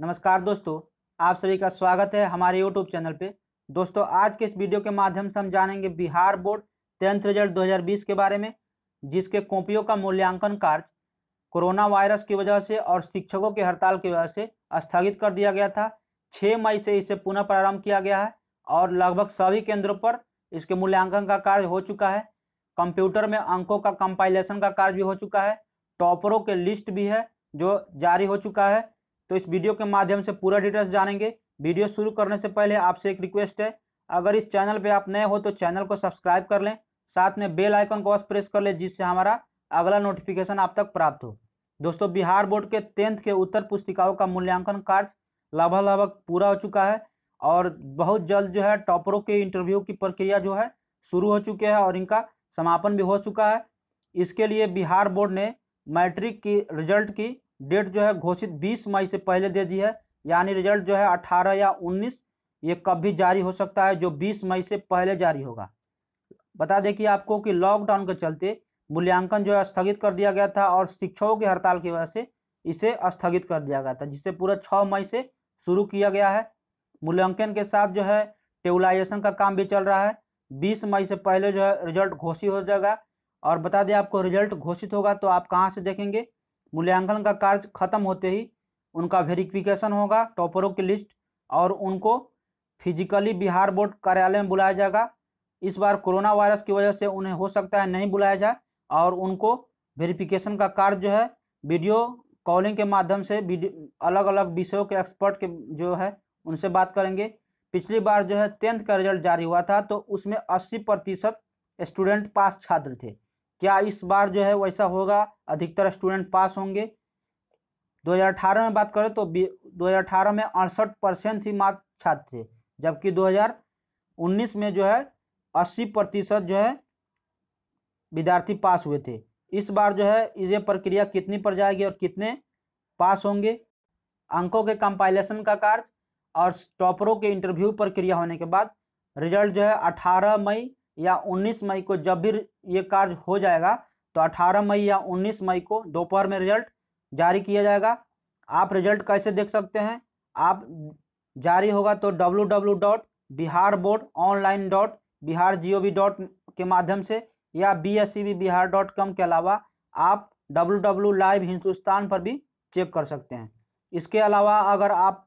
नमस्कार दोस्तों आप सभी का स्वागत है हमारे यूट्यूब चैनल पे दोस्तों आज के इस वीडियो के माध्यम से हम जानेंगे बिहार बोर्ड टेंथ रिजल्ट 2020 के बारे में जिसके कॉपियों का मूल्यांकन कार्य कोरोना वायरस की वजह से और शिक्षकों की हड़ताल की वजह से स्थगित कर दिया गया था छः मई से इसे पुनः प्रारंभ किया गया है और लगभग सभी केंद्रों पर इसके मूल्यांकन का कार्य हो चुका है कंप्यूटर में अंकों का कंपाइलेशन का कार्य भी हो चुका है टॉपरों के लिस्ट भी है जो जारी हो चुका है तो इस वीडियो के माध्यम से पूरा डिटेल्स जानेंगे वीडियो शुरू करने से पहले आपसे एक रिक्वेस्ट है अगर इस चैनल पर आप नए हो तो चैनल को सब्सक्राइब कर लें साथ में बेल आइकन को प्रेस कर लें जिससे हमारा अगला नोटिफिकेशन आप तक प्राप्त हो दोस्तों बिहार बोर्ड के टेंथ के उत्तर पुस्तिकाओं का मूल्यांकन कार्य लगभग लगभग पूरा हो चुका है और बहुत जल्द जो है टॉपरों के इंटरव्यू की प्रक्रिया जो है शुरू हो चुकी है और इनका समापन भी हो चुका है इसके लिए बिहार बोर्ड ने मैट्रिक की रिजल्ट की डेट जो है घोषित 20 मई से पहले दे दी है यानी रिजल्ट जो है 18 या 19 ये कब भी जारी हो सकता है जो 20 मई से पहले जारी होगा बता दें कि आपको कि लॉकडाउन के चलते मूल्यांकन जो है स्थगित कर दिया गया था और शिक्षकों की हड़ताल की वजह से इसे स्थगित कर दिया गया था जिसे पूरा छः मई से शुरू किया गया है मूल्यांकन के साथ जो है टेबलाइजेशन का काम भी चल रहा है बीस मई से पहले जो है रिजल्ट घोषित हो जाएगा और बता दें आपको रिजल्ट घोषित होगा तो आप कहाँ से देखेंगे मूल्यांकन का कार्य खत्म होते ही उनका वेरिफिकेशन होगा टॉपरों की लिस्ट और उनको फिजिकली बिहार बोर्ड कार्यालय में बुलाया जाएगा इस बार कोरोना वायरस की वजह से उन्हें हो सकता है नहीं बुलाया जाए और उनको वेरिफिकेशन का कार्य जो है वीडियो कॉलिंग के माध्यम से अलग अलग विषयों के एक्सपर्ट के जो है उनसे बात करेंगे पिछली बार जो है टेंथ का रिजल्ट जारी हुआ था तो उसमें अस्सी प्रतिशत स्टूडेंट पास छात्र थे क्या इस बार जो है वैसा होगा अधिकतर स्टूडेंट पास होंगे 2018 में बात करें तो 2018 में अड़सठ परसेंट ही मात्र छात्र थे जबकि 2019 में जो है 80 प्रतिशत जो है विद्यार्थी पास हुए थे इस बार जो है ये प्रक्रिया कितनी पर जाएगी और कितने पास होंगे अंकों के कंपाइलेशन का कार्य और टॉपरों के इंटरव्यू प्रक्रिया होने के बाद रिजल्ट जो है 18 मई या 19 मई को जब भी ये कार्य हो जाएगा तो 18 मई या 19 मई को दोपहर में रिजल्ट जारी किया जाएगा आप रिजल्ट कैसे देख सकते हैं आप जारी होगा तो W W dot Bihar board online dot Bihar G O V dot के माध्यम से या B S E B Bihar dot com के अलावा आप डब्लू डब्लू लाइव हिंदुस्तान पर भी चेक कर सकते हैं इसके अलावा अगर आप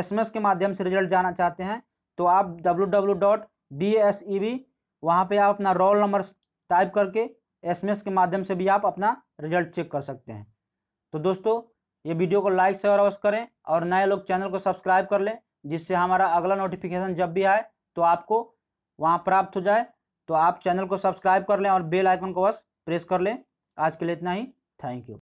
एस एम एस के माध्यम से रिजल्ट जाना चाहते हैं तो आप W W dot B S E B वहाँ पे आप अपना रोल नंबर टाइप करके एसएमएस के माध्यम से भी आप अपना रिजल्ट चेक कर सकते हैं तो दोस्तों ये वीडियो को लाइक शेयर अवश्य करें और नए लोग चैनल को सब्सक्राइब कर लें जिससे हमारा अगला नोटिफिकेशन जब भी आए तो आपको वहाँ प्राप्त हो जाए तो आप चैनल को सब्सक्राइब कर लें और बेल आइकन को बस प्रेस कर लें आज के लिए इतना ही थैंक यू